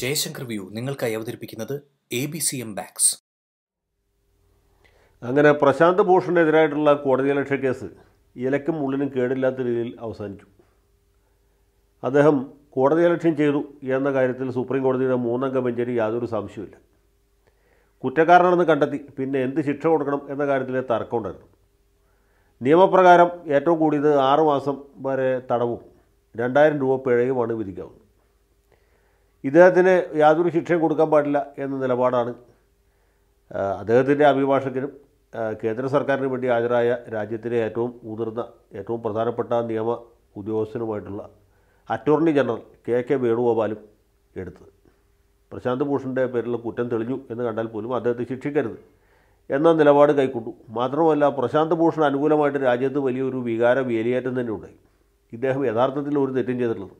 Jaishankar view നിങ്ങൾക്കായി അവതരിപ്പിക്കുന്നത് A B C M ബാക്സ് അങ്ങനെ പ്രശാന്ത് ഭൂഷണെതിരായിട്ടുള്ള അലക്ഷ്യ കേസ് ഇലക്കും ഉള്ളിനും കേടില്ലാത്ത രീതിയിൽ അവസാനിച്ചു അദ്ദേഹം അലക്ഷ്യം ചെയ്തു എന്ന കാര്യത്തിൽ സുപ്രീം കോടതിയുടെ മൂന്നംഗ ബെഞ്ചിന് യാതൊരു സംശയമില്ല കുറ്റക്കാരനാണെന്ന് കണ്ടെത്തി പിന്നെ എന്ത് ശിക്ഷ കൊടുക്കണം എന്ന കാര്യത്തിലെ തർക്കമുണ്ടായിരുന്നു നിയമപ്രകാരം ഏറ്റവും കൂടിയത് ആറുമാസം വരെ തടവും രണ്ടായിരം രൂപ പിഴയുമാണ് വിധിക്കാവുന്നത് ഇദ്ദേഹത്തിന് യാതൊരു ശിക്ഷയും കൊടുക്കാൻ പാടില്ല എന്ന നിലപാടാണ് അദ്ദേഹത്തിൻ്റെ അഭിഭാഷകനും കേന്ദ്ര സർക്കാരിന് വേണ്ടി ഹാജരായ രാജ്യത്തിലെ ഏറ്റവും മുതിർന്ന ഏറ്റവും പ്രധാനപ്പെട്ട നിയമ ഉദ്യോഗസ്ഥനുമായിട്ടുള്ള അറ്റോർണി ജനറൽ കെ കെ വേണുഗോപാലും എടുത്തത് പ്രശാന്ത് ഭൂഷണിൻ്റെ പേരിലുള്ള കുറ്റം തെളിഞ്ഞു എന്ന് കണ്ടാൽ പോലും അദ്ദേഹത്തെ ശിക്ഷിക്കരുത് എന്ന നിലപാട് കൈക്കൊണ്ടു മാത്രമല്ല പ്രശാന്ത് ഭൂഷൺ അനുകൂലമായിട്ട് രാജ്യത്ത് വലിയൊരു വികാര വേലിയേറ്റം തന്നെ ഉണ്ടായി ഇദ്ദേഹം യഥാർത്ഥത്തിൽ ഒരു തെറ്റും ചെയ്തിട്ടുള്ളത്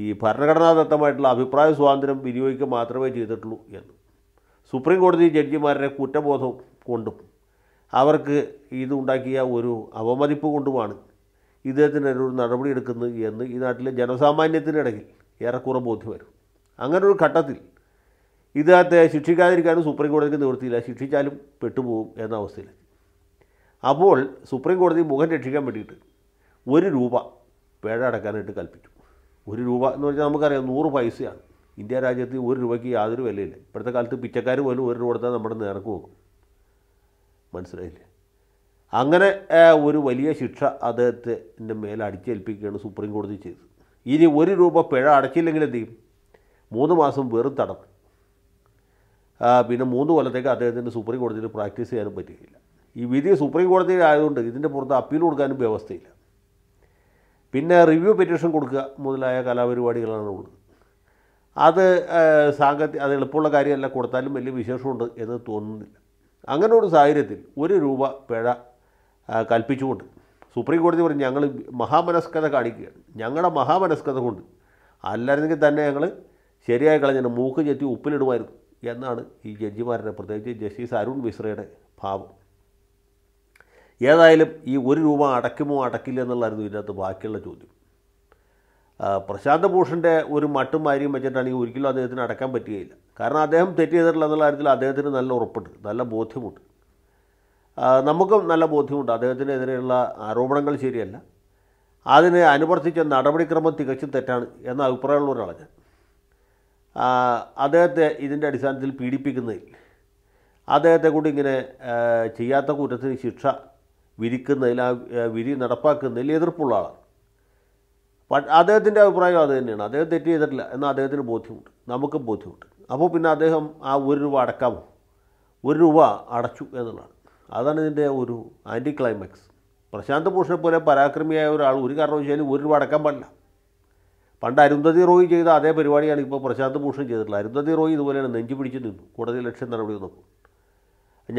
ഈ ഭരണഘടനാദത്തമായിട്ടുള്ള അഭിപ്രായ സ്വാതന്ത്ര്യം വിനിയോഗിക്കുക മാത്രമേ ചെയ്തിട്ടുള്ളൂ എന്ന് സുപ്രീം കോടതി ജഡ്ജിമാരുടെ കുറ്റബോധം കൊണ്ടും അവർക്ക് ഇതുണ്ടാക്കിയ ഒരു അവമതിപ്പ് കൊണ്ടുമാണ് ഇദ്ദേഹത്തിനൊരു എടുക്കുന്നത് എന്ന് ഈ നാട്ടിലെ ജനസാമാന്യത്തിനിടയിൽ ഏറെക്കുറെ ബോധ്യം വരും അങ്ങനൊരു ഘട്ടത്തിൽ ഇദ്ദേഹത്തെ ശിക്ഷിക്കാതിരിക്കാനും സുപ്രീം കോടതിക്ക് നിവൃത്തിയില്ല ശിക്ഷിച്ചാലും പെട്ടുപോകും എന്ന അവസ്ഥയിൽ അപ്പോൾ സുപ്രീം കോടതി മുഖം രക്ഷിക്കാൻ വേണ്ടിയിട്ട് ഒരു രൂപ പേഴ അടക്കാനായിട്ട് കൽപ്പിച്ചു ഒരു രൂപ എന്ന് പറഞ്ഞാൽ നമുക്കറിയാം നൂറ് പൈസയാണ് ഇന്ത്യ രാജ്യത്ത് ഒരു രൂപയ്ക്ക് യാതൊരു വിലയില്ല ഇപ്പോഴത്തെ കാലത്ത് പിച്ചക്കാർ പോലും ഒരു രൂപ കൊടുത്താൽ നമ്മുടെ നേർക്ക് പോകും മനസ്സിലായില്ലേ അങ്ങനെ ഒരു വലിയ ശിക്ഷ അദ്ദേഹത്തിൻ്റെ മേലെ അടിച്ചേൽപ്പിക്കുകയാണ് സുപ്രീം കോടതി ചെയ്തത് ഇനി ഒരു രൂപ പിഴ അടച്ചില്ലെങ്കിൽ എന്ത് ചെയ്യും മൂന്ന് മാസം വെറും തടവ് പിന്നെ മൂന്ന് കൊല്ലത്തേക്ക് അദ്ദേഹത്തിന് സുപ്രീം കോടതിയിൽ പ്രാക്ടീസ് ചെയ്യാനും പറ്റുകയില്ല ഈ വിധി സുപ്രീം കോടതിയിൽ ആയതുകൊണ്ട് ഇതിൻ്റെ പുറത്ത് അപ്പീൽ കൊടുക്കാനും വ്യവസ്ഥയില്ല പിന്നെ റിവ്യൂ പെറ്റീഷൻ കൊടുക്കുക മുതലായ കലാപരിപാടികളാണ് ഉള്ളത് അത് സാങ്കത്യ അത് എളുപ്പമുള്ള കാര്യമല്ല കൊടുത്താലും വലിയ വിശേഷമുണ്ട് എന്ന് തോന്നുന്നില്ല അങ്ങനെ ഒരു സാഹചര്യത്തിൽ ഒരു രൂപ പിഴ കൽപ്പിച്ചുകൊണ്ട് സുപ്രീം കോടതി പറഞ്ഞു ഞങ്ങൾ മഹാമനസ്കത കാണിക്കുകയാണ് ഞങ്ങളുടെ മഹാമനസ്കത കൊണ്ട് അല്ലായിരുന്നെങ്കിൽ തന്നെ ഞങ്ങൾ ശരിയായി കളഞ്ഞു മൂക്ക് ചെത്തി ഉപ്പിലിടുമായിരുന്നു എന്നാണ് ഈ ജഡ്ജിമാരുടെ പ്രത്യേകിച്ച് ജസ്റ്റിസ് അരുൺ മിശ്രയുടെ ഭാവം ഏതായാലും ഈ ഒരു രൂപ അടയ്ക്കുമോ അടക്കില്ല എന്നുള്ളതായിരുന്നു ഇതിനകത്ത് ബാക്കിയുള്ള ചോദ്യം പ്രശാന്ത ഭൂഷൻ്റെ ഒരു മട്ടും മാരിയും വെച്ചിട്ടാണെങ്കിൽ ഒരിക്കലും അദ്ദേഹത്തിന് അടക്കാൻ പറ്റുകയില്ല കാരണം അദ്ദേഹം തെറ്റ് ചെയ്തിട്ടുള്ള എന്നുള്ള കാര്യത്തിൽ അദ്ദേഹത്തിന് നല്ല ഉറപ്പുണ്ട് നല്ല ബോധ്യമുണ്ട് നമുക്കും നല്ല ബോധ്യമുണ്ട് അദ്ദേഹത്തിനെതിരെയുള്ള ആരോപണങ്ങൾ ശരിയല്ല അതിന് അനുവർത്തിച്ച നടപടിക്രമം തികച്ചും തെറ്റാണ് എന്ന അഭിപ്രായമുള്ള ഒരാളാണ് ഞാൻ അദ്ദേഹത്തെ ഇതിൻ്റെ അടിസ്ഥാനത്തിൽ പീഡിപ്പിക്കുന്നതിൽ അദ്ദേഹത്തെ കൂടി ഇങ്ങനെ ചെയ്യാത്ത കുറ്റത്തിന് ശിക്ഷ വിരിക്കുന്നതിൽ ആ വിരി നടപ്പാക്കുന്നതിൽ എതിർപ്പുള്ള ആളാണ് അദ്ദേഹത്തിൻ്റെ അഭിപ്രായം അത് തന്നെയാണ് അദ്ദേഹം തെറ്റ് ചെയ്തിട്ടില്ല എന്നാൽ അദ്ദേഹത്തിന് ബോധ്യമുണ്ട് നമുക്കും ബോധ്യമുണ്ട് അപ്പോൾ പിന്നെ അദ്ദേഹം ആ ഒരു രൂപ അടക്കാമോ ഒരു രൂപ അടച്ചു എന്നുള്ളതാണ് അതാണ് ഇതിൻ്റെ ഒരു ആൻറ്റി ക്ലൈമാക്സ് പ്രശാന്ത് ഭൂഷണെ പോലെ പരാക്രമിയായ ഒരാൾ ഒരു കാരണവശാലും ഒരു രൂപ അടക്കാൻ പാടില്ല പണ്ട് അരുന്ധതി റോയി ചെയ്ത അതേ പരിപാടിയാണ് ഇപ്പോൾ പ്രശാന്ത് ഭൂഷൺ ചെയ്തിട്ടുള്ളത് അരുന്ധതി റോയി ഇതുപോലെയാണ് നെഞ്ചു പിടിച്ച് നിന്നു കൂടുതൽ ലക്ഷ്യം നടപടി വന്നപ്പോൾ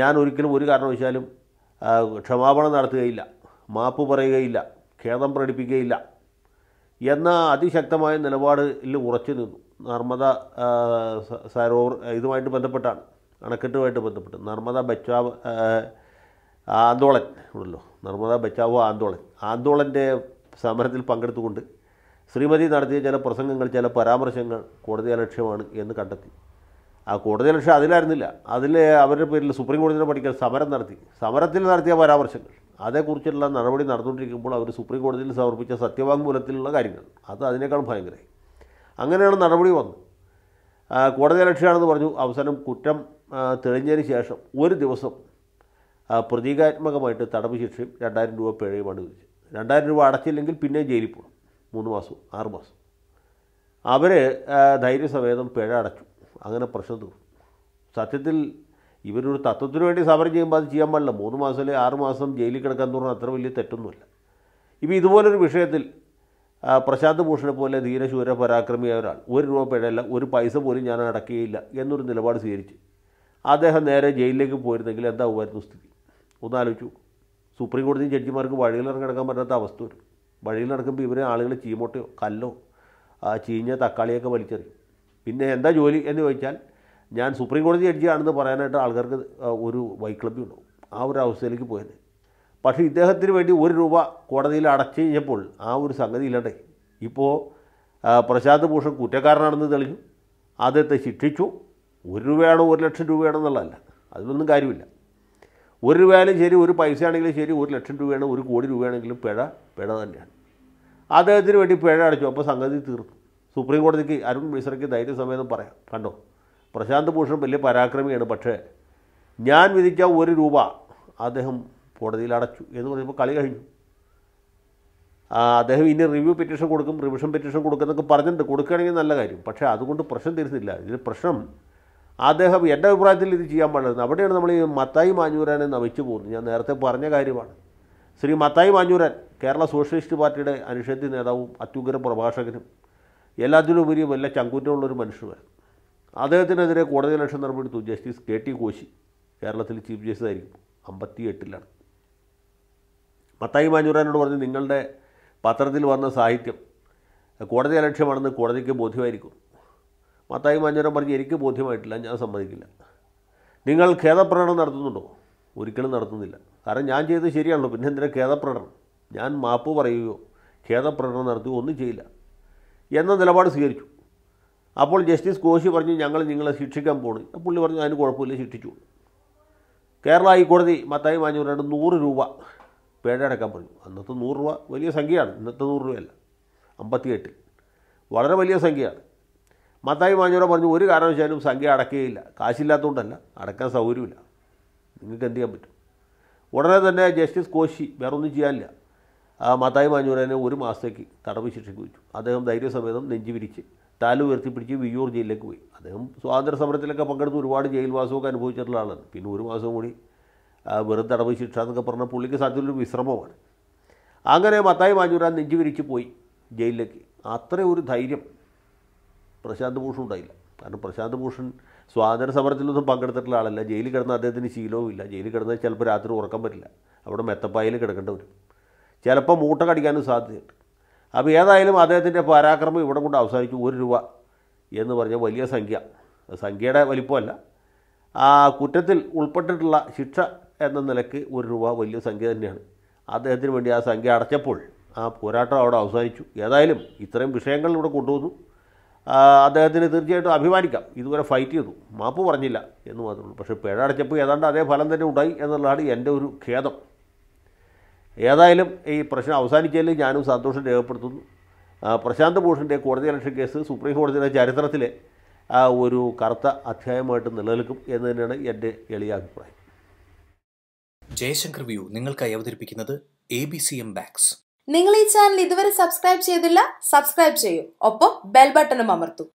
ഞാൻ ഒരിക്കലും ഒരു കാരണവശാലും ക്ഷമാപണം നടത്തുകയില്ല മാപ്പ് പറയുകയില്ല ഖേദം പ്രകടിപ്പിക്കുകയില്ല എന്ന അതിശക്തമായ നിലപാടിൽ ഉറച്ചു നിന്നു നർമ്മദ സരോവർ ഇതുമായിട്ട് ബന്ധപ്പെട്ടാണ് അണക്കെട്ടുമായിട്ട് ബന്ധപ്പെട്ട് നർമ്മദ ബച്ചാവ് ആന്തോളൻ ഉണ്ടല്ലോ നർമ്മദ ബച്ചാവ് ആന്തോളൻ ആന്തോളൻ്റെ സമരത്തിൽ പങ്കെടുത്തുകൊണ്ട് ശ്രീമതി നടത്തിയ ചില പ്രസംഗങ്ങൾ ചില പരാമർശങ്ങൾ കോടതി അലക്ഷ്യമാണ് എന്ന് കണ്ടെത്തി ആ കോടതി ലക്ഷ്യം അതിലായിരുന്നില്ല അതിൽ അവരുടെ പേരിൽ സുപ്രീം കോടതിയുടെ പഠിക്കാൻ സമരം നടത്തി സമരത്തിൽ നടത്തിയ പരാമർശങ്ങൾ അതേക്കുറിച്ചുള്ള നടപടി നടന്നുകൊണ്ടിരിക്കുമ്പോൾ അവർ സുപ്രീം കോടതിയിൽ സമർപ്പിച്ച സത്യവാങ്മൂലത്തിലുള്ള കാര്യങ്ങൾ അത് അതിനേക്കാൾ ഭയങ്കരമായി അങ്ങനെയാണ് നടപടി വന്നത് കോടതി ലക്ഷ്യമാണെന്ന് പറഞ്ഞു അവസാനം കുറ്റം തെളിഞ്ഞതിന് ശേഷം ഒരു ദിവസം പ്രതീകാത്മകമായിട്ട് തടവ് ശിക്ഷയും രണ്ടായിരം രൂപ പിഴയുമാണ് വിധിച്ചത് രണ്ടായിരം രൂപ അടച്ചില്ലെങ്കിൽ പിന്നെ ജയിലിൽ പോകണം മൂന്ന് മാസവും ആറ് മാസം അവർ ധൈര്യസമേതം പിഴ അടച്ചു അങ്ങനെ പ്രശ്നം സത്യത്തിൽ ഇവരൊരു തത്വത്തിന് വേണ്ടി സമരം ചെയ്യുമ്പോൾ അത് ചെയ്യാൻ പാടില്ല മൂന്ന് മാസം അല്ലെങ്കിൽ ആറ് മാസം ജയിലിൽ കിടക്കാൻ പറഞ്ഞാൽ അത്ര വലിയ തെറ്റൊന്നുമില്ല ഇപ്പോൾ ഇതുപോലൊരു വിഷയത്തിൽ പ്രശാന്ത് ഭൂഷണെ പോലെ ധീരശൂര പരാക്രമിയായ ഒരാൾ ഒരു രൂപ പിഴയല്ല ഒരു പൈസ പോലും ഞാൻ അടക്കുകയില്ല എന്നൊരു നിലപാട് സ്വീകരിച്ച് അദ്ദേഹം നേരെ ജയിലിലേക്ക് പോയിരുന്നെങ്കിൽ എന്താവുമായിരുന്നു സ്ഥിതി ഒന്നാലോചിച്ചു സുപ്രീം കോടതി ജഡ്ജിമാർക്ക് വഴിയിലിറങ്ങി കിടക്കാൻ പറ്റാത്ത അവസ്ഥ വരും വഴിയിൽ നടക്കുമ്പോൾ ഇവരെ ആളുകൾ ചീമോട്ടയോ കല്ലോ ചീഞ്ഞ തക്കാളിയൊക്കെ വലിച്ചെറിയും പിന്നെ എന്താ ജോലി എന്ന് ചോദിച്ചാൽ ഞാൻ സുപ്രീം കോടതി ജഡ്ജിയാണെന്ന് പറയാനായിട്ട് ആൾക്കാർക്ക് ഒരു വൈക്ലബ്യം ഉണ്ടാവും ആ ഒരു അവസ്ഥയിലേക്ക് പോയത് പക്ഷേ ഇദ്ദേഹത്തിന് വേണ്ടി ഒരു രൂപ കോടതിയിൽ അടച്ചു കഴിഞ്ഞപ്പോൾ ആ ഒരു സംഗതി ഇല്ലണ്ടേ ഇപ്പോൾ പ്രശാന്ത് ഭൂഷൺ കുറ്റക്കാരനാണെന്ന് തെളിഞ്ഞു അദ്ദേഹത്തെ ശിക്ഷിച്ചു ഒരു രൂപയാണോ ഒരു ലക്ഷം രൂപയാണോ എന്നുള്ളതല്ല അതിലൊന്നും കാര്യമില്ല ഒരു രൂപയാലും ശരി ഒരു പൈസ ആണെങ്കിലും ശരി ഒരു ലക്ഷം രൂപയാണ് ഒരു കോടി രൂപയാണെങ്കിലും പിഴ പിഴ തന്നെയാണ് അദ്ദേഹത്തിന് വേണ്ടി പിഴ അടച്ചു അപ്പോൾ സംഗതി തീർന്നു സുപ്രീം കോടതിക്ക് അരുൺ മിശ്രയ്ക്ക് ധൈര്യസമേതം പറയാം കണ്ടോ പ്രശാന്ത് ഭൂഷൺ വലിയ പരാക്രമിയാണ് പക്ഷേ ഞാൻ വിധിച്ച ഒരു രൂപ അദ്ദേഹം കോടതിയിൽ അടച്ചു എന്ന് പറയുമ്പോൾ കളി കഴിഞ്ഞു അദ്ദേഹം ഇനി റിവ്യൂ പെറ്റീഷൻ കൊടുക്കും റിവിഷൻ പെറ്റീഷൻ കൊടുക്കും എന്നൊക്കെ പറഞ്ഞിട്ടുണ്ട് കൊടുക്കുകയാണെങ്കിൽ നല്ല കാര്യം പക്ഷേ അതുകൊണ്ട് പ്രശ്നം തീരുന്നില്ല ഇതിന് പ്രശ്നം അദ്ദേഹം എൻ്റെ അഭിപ്രായത്തിൽ ഇത് ചെയ്യാൻ പാടില്ല അവിടെയാണ് നമ്മൾ ഈ മത്തായി മാഞ്ഞൂരാനെ നവിച്ചു പോകുന്നത് ഞാൻ നേരത്തെ പറഞ്ഞ കാര്യമാണ് ശ്രീ മത്തായി മാഞ്ഞൂരൻ കേരള സോഷ്യലിസ്റ്റ് പാർട്ടിയുടെ അനുഷേദ്യ നേതാവും അത്യുഗ്ര പ്രഭാഷകനും എല്ലാത്തിനുപരി വല്ല ചങ്കുറ്റമുള്ളൊരു മനുഷ്യനാണ് അദ്ദേഹത്തിനെതിരെ കോടതി ലക്ഷം നിർമ്മിച്ചു ജസ്റ്റിസ് കെ ടി കോശി കേരളത്തിൽ ചീഫ് ജസ്റ്റിസ് ആയിരിക്കും അമ്പത്തി എട്ടിലാണ് മത്തായി മാഞ്ഞൂരാനോട് പറഞ്ഞ് നിങ്ങളുടെ പത്രത്തിൽ വന്ന സാഹിത്യം കോടതി അലക്ഷ്യമാണെന്ന് കോടതിക്ക് ബോധ്യമായിരിക്കും മത്തായി മാഞ്ഞൂരൻ പറഞ്ഞ് എനിക്ക് ബോധ്യമായിട്ടില്ല ഞാൻ സമ്മതിക്കില്ല നിങ്ങൾ ഖേദപ്രകടനം നടത്തുന്നുണ്ടോ ഒരിക്കലും നടത്തുന്നില്ല കാരണം ഞാൻ ചെയ്തത് ശരിയാണല്ലോ പിന്നെ എന്തിനാണ് ഖേദപ്രകടനം ഞാൻ മാപ്പ് പറയുകയോ ഖേദപ്രകടനം നടത്തുകയോ ഒന്നും ചെയ്യില്ല എന്ന നിലപാട് സ്വീകരിച്ചു അപ്പോൾ ജസ്റ്റിസ് കോശി പറഞ്ഞു ഞങ്ങൾ നിങ്ങളെ ശിക്ഷിക്കാൻ പോണ് പുള്ളി പറഞ്ഞു അതിന് കുഴപ്പമില്ല ശിക്ഷിച്ചു കേരള ഹൈക്കോടതി മത്തായി മാഞ്ഞൂരായിട്ട് നൂറ് രൂപ പേട അടക്കാൻ പറഞ്ഞു അന്നത്തെ നൂറ് രൂപ വലിയ സംഖ്യയാണ് ഇന്നത്തെ നൂറ് രൂപയല്ല അമ്പത്തിയെട്ട് വളരെ വലിയ സംഖ്യയാണ് മത്തായി മാഞ്ഞൂര പറഞ്ഞു ഒരു കാരണവശാലും സംഖ്യ അടക്കുകയില്ല കാശില്ലാത്തതുകൊണ്ടല്ല അടക്കാൻ സൗകര്യമില്ല നിങ്ങൾക്ക് എന്ത് ചെയ്യാൻ പറ്റും ഉടനെ തന്നെ ജസ്റ്റിസ് കോശി വേറൊന്നും ചെയ്യാനില്ല മാതായി മാഞ്ഞൂരനെ ഒരു മാസത്തേക്ക് തടവ് ശിക്ഷയ്ക്ക് വെച്ചു അദ്ദേഹം ധൈര്യസമേതം വിരിച്ച് താല് ഉയർത്തിപ്പിടിച്ച് വിയ്യൂർ ജയിലിലേക്ക് പോയി അദ്ദേഹം സ്വാതന്ത്ര്യ സമരത്തിലൊക്കെ പങ്കെടുത്ത് ഒരുപാട് ജയിൽവാസമൊക്കെ അനുഭവിച്ചിട്ടുള്ള ആളാണ് പിന്നെ ഒരു മാസം കൂടി വെറും തടവ് ശിക്ഷ എന്നൊക്കെ പറഞ്ഞാൽ പുള്ളിക്ക് സാധ്യതയൊരു വിശ്രമമാണ് അങ്ങനെ മത്തായി മാഞ്ഞൂരാൻ വിരിച്ച് പോയി ജയിലിലേക്ക് അത്ര ഒരു ധൈര്യം പ്രശാന്ത് ഭൂഷൺ ഉണ്ടായില്ല കാരണം പ്രശാന്ത് ഭൂഷൺ സ്വാതന്ത്ര്യ സമരത്തിലൊന്നും പങ്കെടുത്തിട്ടുള്ള ആളല്ല ജയിലിൽ കിടന്ന അദ്ദേഹത്തിന് ശീലവുമില്ല ജയിലിൽ കിടന്നാൽ ചിലപ്പോൾ രാത്രി ഉറക്കം വരില്ല അവിടെ മെത്തപ്പായയിൽ കിടക്കേണ്ടി വരും ചിലപ്പോൾ മൂട്ട കടിക്കാനും സാധ്യതയുണ്ട് അപ്പോൾ ഏതായാലും അദ്ദേഹത്തിൻ്റെ പരാക്രമം ഇവിടെ കൊണ്ട് അവസാനിച്ചു ഒരു രൂപ എന്ന് പറഞ്ഞ വലിയ സംഖ്യ സംഖ്യയുടെ വലിപ്പമല്ല ആ കുറ്റത്തിൽ ഉൾപ്പെട്ടിട്ടുള്ള ശിക്ഷ എന്ന നിലയ്ക്ക് ഒരു രൂപ വലിയ സംഖ്യ തന്നെയാണ് അദ്ദേഹത്തിന് വേണ്ടി ആ സംഖ്യ അടച്ചപ്പോൾ ആ പോരാട്ടം അവിടെ അവസാനിച്ചു ഏതായാലും ഇത്രയും വിഷയങ്ങൾ ഇവിടെ കൊണ്ടുവന്നു അദ്ദേഹത്തിന് തീർച്ചയായിട്ടും അഭിമാനിക്കാം ഇതുവരെ ഫൈറ്റ് ചെയ്തു മാപ്പ് പറഞ്ഞില്ല എന്ന് മാത്രമേ ഉള്ളൂ പക്ഷേ പിഴ അടച്ചപ്പോൾ ഏതാണ്ട് അതേ ഫലം തന്നെ ഉണ്ടായി എന്നുള്ളതാണ് എൻ്റെ ഒരു ഖേദം ഏതായാലും ഈ പ്രശ്നം അവസാനിച്ചതിൽ ഞാനും സന്തോഷം രേഖപ്പെടുത്തുന്നു പ്രശാന്ത് ഭൂഷൻ്റെ കോടതി ഇലക്ഷൻ കേസ് സുപ്രീം കോടതിയുടെ ചരിത്രത്തിലെ ഒരു കറുത്ത അധ്യായമായിട്ട് നിലനിൽക്കും എന്ന് തന്നെയാണ് എൻ്റെ എളിയ അഭിപ്രായം ജയശങ്കർ വ്യൂ നിങ്ങൾക്കായി അവതരിപ്പിക്കുന്നത് എ ബി സി എം ബാക്സ് നിങ്ങൾ ഈ ചാനൽ ഇതുവരെ സബ്സ്ക്രൈബ് ചെയ്തില്ല സബ്സ്ക്രൈബ് ചെയ്യൂ ഒപ്പം ബെൽ ബട്ടണും അമർത്തൂ